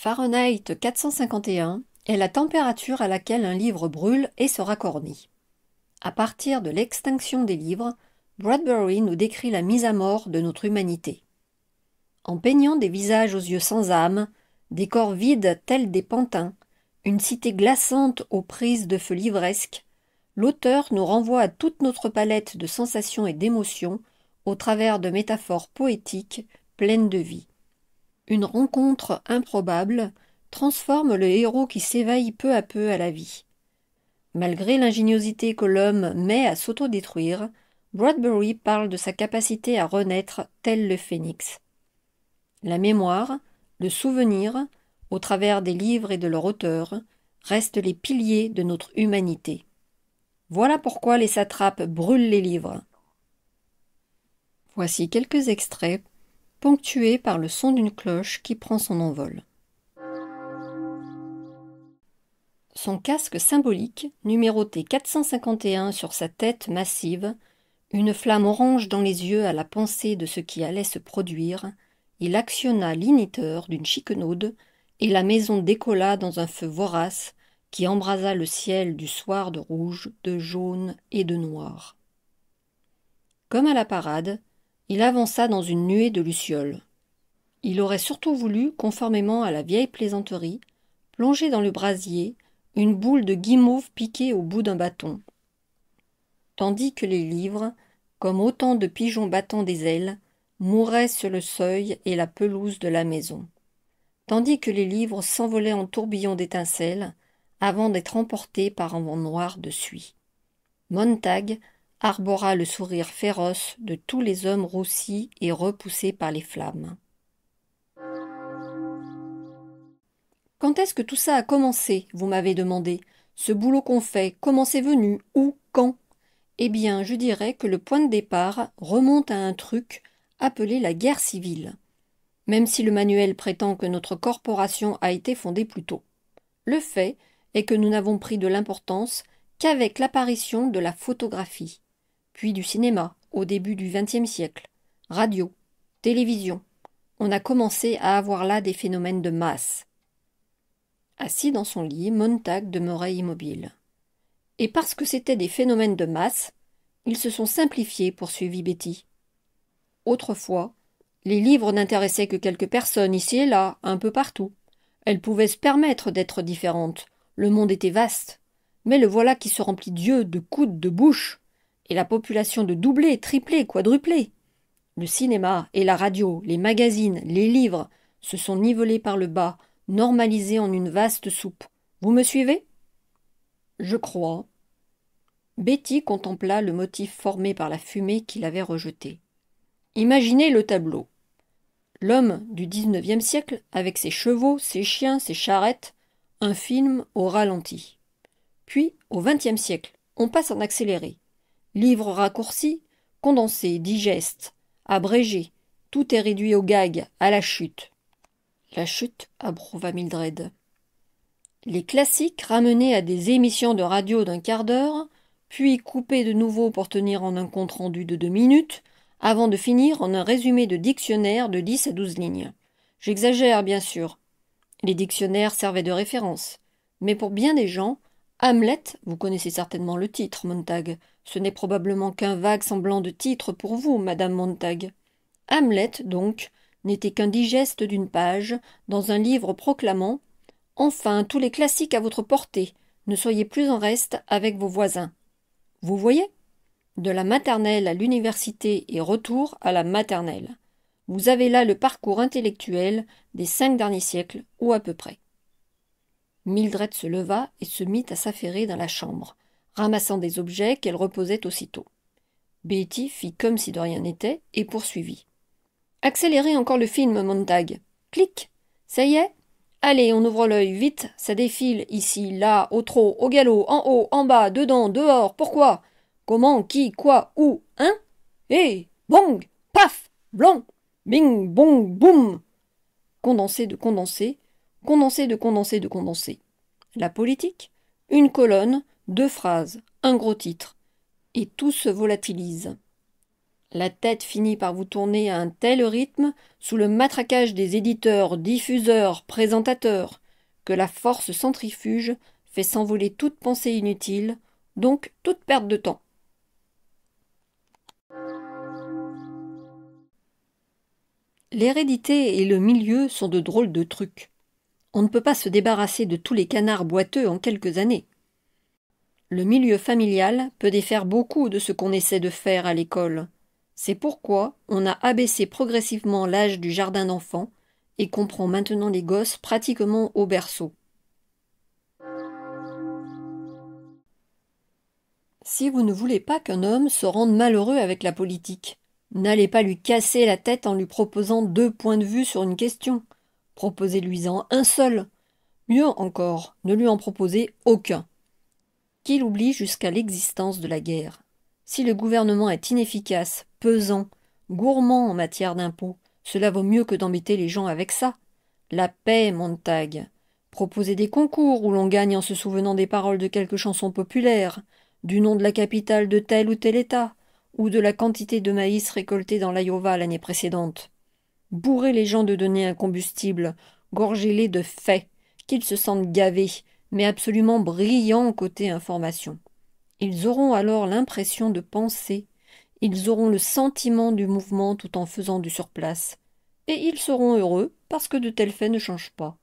Fahrenheit 451 est la température à laquelle un livre brûle et se racornit. À partir de l'extinction des livres, Bradbury nous décrit la mise à mort de notre humanité. En peignant des visages aux yeux sans âme, des corps vides tels des pantins, une cité glaçante aux prises de feu livresques, l'auteur nous renvoie à toute notre palette de sensations et d'émotions au travers de métaphores poétiques pleines de vie. Une rencontre improbable transforme le héros qui s'éveille peu à peu à la vie. Malgré l'ingéniosité que l'homme met à s'autodétruire, Bradbury parle de sa capacité à renaître tel le phénix. La mémoire, le souvenir, au travers des livres et de leur auteur, restent les piliers de notre humanité. Voilà pourquoi les satrapes brûlent les livres. Voici quelques extraits Ponctué par le son d'une cloche qui prend son envol. Son casque symbolique, numéroté 451 sur sa tête massive, une flamme orange dans les yeux à la pensée de ce qui allait se produire, il actionna l'initeur d'une chiquenaude et la maison décolla dans un feu vorace qui embrasa le ciel du soir de rouge, de jaune et de noir. Comme à la parade, il avança dans une nuée de lucioles. Il aurait surtout voulu, conformément à la vieille plaisanterie, plonger dans le brasier une boule de guimauve piquée au bout d'un bâton. Tandis que les livres, comme autant de pigeons battant des ailes, mouraient sur le seuil et la pelouse de la maison. Tandis que les livres s'envolaient en tourbillon d'étincelles avant d'être emportés par un vent noir de suie. Montag arbora le sourire féroce de tous les hommes roussis et repoussés par les flammes. Quand est-ce que tout ça a commencé vous m'avez demandé. Ce boulot qu'on fait, comment c'est venu, où, quand Eh bien, je dirais que le point de départ remonte à un truc appelé la guerre civile. Même si le manuel prétend que notre corporation a été fondée plus tôt. Le fait est que nous n'avons pris de l'importance qu'avec l'apparition de la photographie puis du cinéma, au début du XXe siècle, radio, télévision. On a commencé à avoir là des phénomènes de masse. Assis dans son lit, Montag demeurait immobile. Et parce que c'était des phénomènes de masse, ils se sont simplifiés, poursuivit Betty. Autrefois, les livres n'intéressaient que quelques personnes ici et là, un peu partout. Elles pouvaient se permettre d'être différentes. Le monde était vaste. Mais le voilà qui se remplit d'yeux, de coudes, de bouches et la population de doubler, tripler, quadrupler. Le cinéma et la radio, les magazines, les livres se sont nivelés par le bas, normalisés en une vaste soupe. Vous me suivez Je crois. Betty contempla le motif formé par la fumée qu'il avait rejetée. « Imaginez le tableau. L'homme du XIXe siècle, avec ses chevaux, ses chiens, ses charrettes, un film au ralenti. Puis, au XXe siècle, on passe en accéléré. Livres raccourcis, condensé, digeste, abrégés, tout est réduit au gag, à la chute. La chute, approuva Mildred. Les classiques ramenés à des émissions de radio d'un quart d'heure, puis coupés de nouveau pour tenir en un compte rendu de deux minutes, avant de finir en un résumé de dictionnaire de dix à douze lignes. J'exagère, bien sûr. Les dictionnaires servaient de référence, mais pour bien des gens, Hamlet, vous connaissez certainement le titre, Montague, Ce n'est probablement qu'un vague semblant de titre pour vous, madame Montague. Hamlet, donc, n'était qu'un digeste d'une page, dans un livre proclamant Enfin, tous les classiques à votre portée. Ne soyez plus en reste avec vos voisins. Vous voyez De la maternelle à l'université et retour à la maternelle. Vous avez là le parcours intellectuel des cinq derniers siècles, ou à peu près. Mildred se leva et se mit à s'affairer dans la chambre, ramassant des objets qu'elle reposait aussitôt. Betty fit comme si de rien n'était et poursuivit. Accélérez encore le film, Montag. Clic. Ça y est. Allez, on ouvre l'œil, vite, ça défile, ici, là, au trot, au galop, en haut, en bas, dedans, dehors, pourquoi? Comment, qui, quoi, où, hein? Hé! Eh! bong! Paf! Blanc! Bing! Bong! Boum! Condensé de condensé, Condenser, de condenser, de condenser. La politique, une colonne, deux phrases, un gros titre. Et tout se volatilise. La tête finit par vous tourner à un tel rythme, sous le matraquage des éditeurs, diffuseurs, présentateurs, que la force centrifuge fait s'envoler toute pensée inutile, donc toute perte de temps. L'hérédité et le milieu sont de drôles de trucs. On ne peut pas se débarrasser de tous les canards boiteux en quelques années. Le milieu familial peut défaire beaucoup de ce qu'on essaie de faire à l'école. C'est pourquoi on a abaissé progressivement l'âge du jardin d'enfants et comprend maintenant les gosses pratiquement au berceau. Si vous ne voulez pas qu'un homme se rende malheureux avec la politique, n'allez pas lui casser la tête en lui proposant deux points de vue sur une question. Proposez-lui-en un seul. Mieux encore, ne lui en proposez aucun. Qu'il oublie jusqu'à l'existence de la guerre. Si le gouvernement est inefficace, pesant, gourmand en matière d'impôts, cela vaut mieux que d'embêter les gens avec ça. La paix, Montag. Proposer des concours où l'on gagne en se souvenant des paroles de quelque chanson populaire, du nom de la capitale de tel ou tel État, ou de la quantité de maïs récolté dans l'Iowa l'année précédente. Bourrez les gens de données incombustibles, gorgez-les de faits, qu'ils se sentent gavés, mais absolument brillants côté information. Ils auront alors l'impression de penser, ils auront le sentiment du mouvement tout en faisant du surplace, et ils seront heureux parce que de tels faits ne changent pas.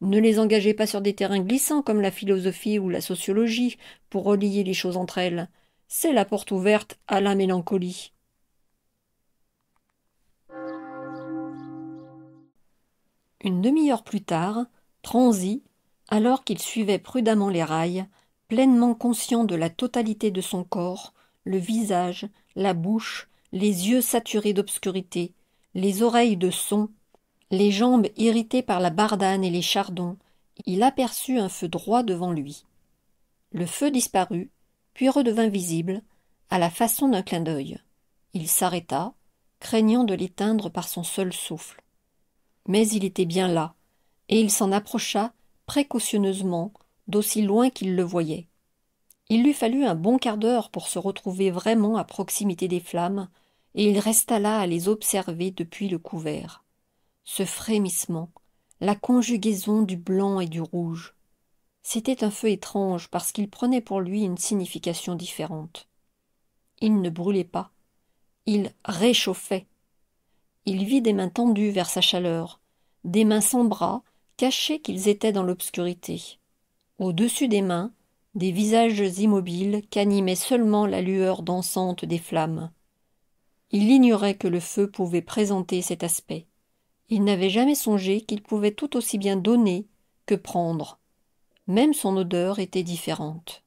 Ne les engagez pas sur des terrains glissants comme la philosophie ou la sociologie pour relier les choses entre elles. C'est la porte ouverte à la mélancolie. Une demi-heure plus tard, transi, alors qu'il suivait prudemment les rails, pleinement conscient de la totalité de son corps, le visage, la bouche, les yeux saturés d'obscurité, les oreilles de son, les jambes irritées par la bardane et les chardons, il aperçut un feu droit devant lui. Le feu disparut, puis redevint visible, à la façon d'un clin d'œil. Il s'arrêta, craignant de l'éteindre par son seul souffle mais il était bien là, et il s'en approcha précautionneusement, d'aussi loin qu'il le voyait. Il lui fallut un bon quart d'heure pour se retrouver vraiment à proximité des flammes, et il resta là à les observer depuis le couvert. Ce frémissement, la conjugaison du blanc et du rouge. C'était un feu étrange parce qu'il prenait pour lui une signification différente. Il ne brûlait pas, il réchauffait. Il vit des mains tendues vers sa chaleur, des mains sans bras, cachées qu'ils étaient dans l'obscurité. Au-dessus des mains, des visages immobiles qu'animait seulement la lueur dansante des flammes. Il ignorait que le feu pouvait présenter cet aspect. Il n'avait jamais songé qu'il pouvait tout aussi bien donner que prendre. Même son odeur était différente.